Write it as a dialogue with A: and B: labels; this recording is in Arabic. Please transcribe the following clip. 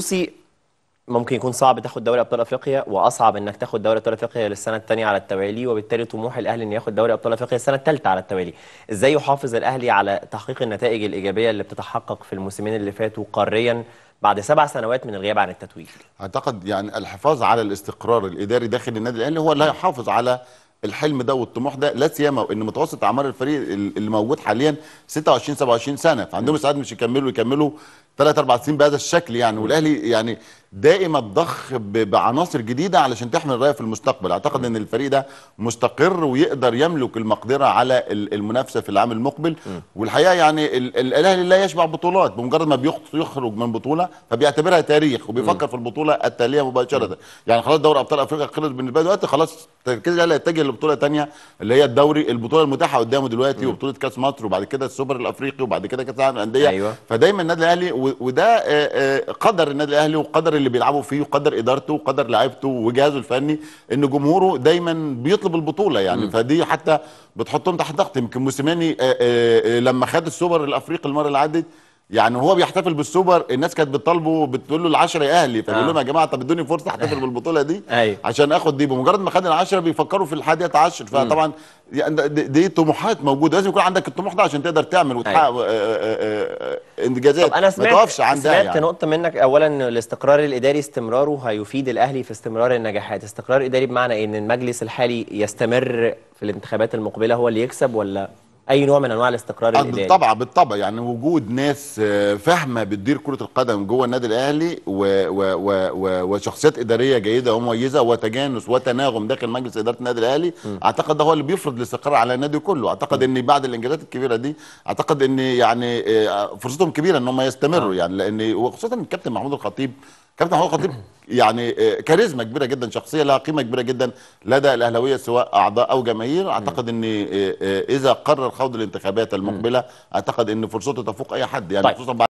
A: بصي ممكن يكون صعب تاخد دوري ابطال افريقيا واصعب انك تاخد دوري ابطال افريقيا للسنه الثانيه على التوالي وبالتالي طموح الاهلي انه ياخد دوري ابطال افريقيا السنه الثالثه على التوالي ازاي يحافظ الاهلي على تحقيق النتائج الايجابيه اللي بتتحقق في الموسمين اللي فاتوا قاريا بعد سبع سنوات من الغياب عن التتويج اعتقد يعني الحفاظ على الاستقرار الاداري داخل النادي الاهلي هو اللي هيحافظ
B: على الحلم ده والطموح ده لا سيما ان متوسط اعمار الفريق اللي موجود حاليا 26 27 سنه فعندهم استعداد مش يكملوا يكملوا ثلاث اربع سنين بهذا الشكل يعني والاهلي يعني دائما الضخ بعناصر جديده علشان تحمل الرايه في المستقبل اعتقد ان الفريق ده مستقر ويقدر يملك المقدره على المنافسه في العام المقبل والحقيقه يعني الاهلي لا يشبع بطولات بمجرد ما بيخرج من بطوله فبيعتبرها تاريخ وبيفكر في البطوله التاليه مباشره يعني خلاص دوري ابطال افريقيا خلص بالنسبه له دلوقتي خلاص تركيز الاهلي يتجه لبطوله ثانيه اللي هي الدوري البطوله المتاحه قدامه دلوقتي وبطوله كاس مصر وبعد كده السوبر الافريقي وبعد كده كاس العالم للانديه أيوة. فدايما النادي الاهلي وده آه، آه، قدر النادي الاهلي وقدر اللي بيلعبوا فيه وقدر ادارته وقدر لعيبته وجهازه الفني ان جمهوره دايما بيطلب البطوله يعني م. فدي حتى بتحطهم تحت ضغط يمكن موسيماني آه، آه، آه، لما خد السوبر الافريقي المره اللي عدت يعني هو بيحتفل بالسوبر الناس كانت بتطالبه بتقول له العشرة يا اهلي فبيقول لهم آه. يا جماعه طب ادوني فرصه احتفل آه. بالبطوله دي أيوه. عشان اخد دي بمجرد ما خد العشرة بيفكروا في الحادية عشر فطبعا دي, دي طموحات موجوده لازم يكون عندك الطموح ده عشان تقدر
A: تعمل وتحقق أيوه. آه، انجازات انا سمعت ما توقفش عندها سمعت يعني. نقطه منك اولا الاستقرار الاداري استمراره هيفيد الاهلي في استمرار النجاحات استقرار اداري بمعنى إيه؟ ان المجلس الحالي يستمر في الانتخابات المقبله هو اللي يكسب ولا اي نوع من انواع الاستقرار آه، الاداري بالطبع بالطبع يعني وجود
B: ناس آه، فاهمه بتدير كره القدم جوه النادي الاهلي و و و و وشخصيات اداريه جيده ومميزه وتجانس وتناغم داخل مجلس اداره النادي الاهلي م. اعتقد ده هو اللي بيفرض الاستقرار على النادي كله اعتقد ان بعد الانجازات الكبيره دي اعتقد ان يعني آه، فرصتهم كبيره ان هم يستمروا آه. يعني لان وخصوصا الكابتن محمود الخطيب كابتن محمود الخطيب يعني آه، كاريزما كبيره جدا شخصيه لها قيمه كبيره جدا لدى الاهلاويه سواء اعضاء او جماهير اعتقد ان آه، آه، اذا قرر خوض الانتخابات المقبله اعتقد ان فرصته تفوق اي حد يعني طيب. خصوصا